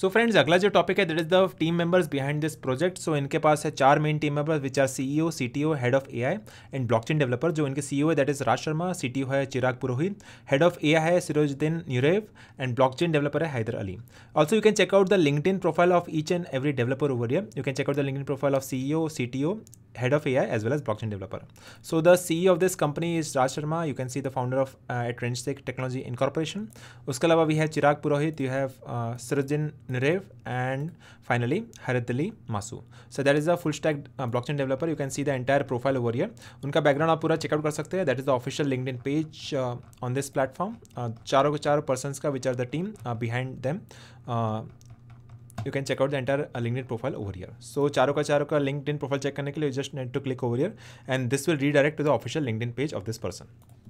So friends अगला जो topic है that is the team members behind this project so इनके पास है चार main team members which are CEO CTO head of AI and blockchain developer जो इनके सीईओ e है that is Raj Sharma CTO है Chirag Purohit head of AI है सिरोजुद्दीन न्यूरेव एंड ब्लॉकचेन डेवलपर है Haider Ali also you can check out the in profile of each and every developer over you can check out the in profile of CEO CTO head of AI as well as blockchain developer. So the CEO of this company is Raj Sharma. You can see the founder of uh, at Renstech Technology Incorporation. उसके अलावा we have Chirag Purohit, you have uh, Sirjin Narev, and finally Haridali Masu. So that is the full stack uh, blockchain developer. You can see the entire profile over here. उनका background आप पूरा check out कर सकते हैं that is the official LinkedIn page on this platform चारों के चारों persons का which are the team behind them you can check out the entire uh, LinkedIn profile over here. So चारों का चारों का LinkedIn profile check करने you just need to click over here and this will redirect to the official LinkedIn page of this person.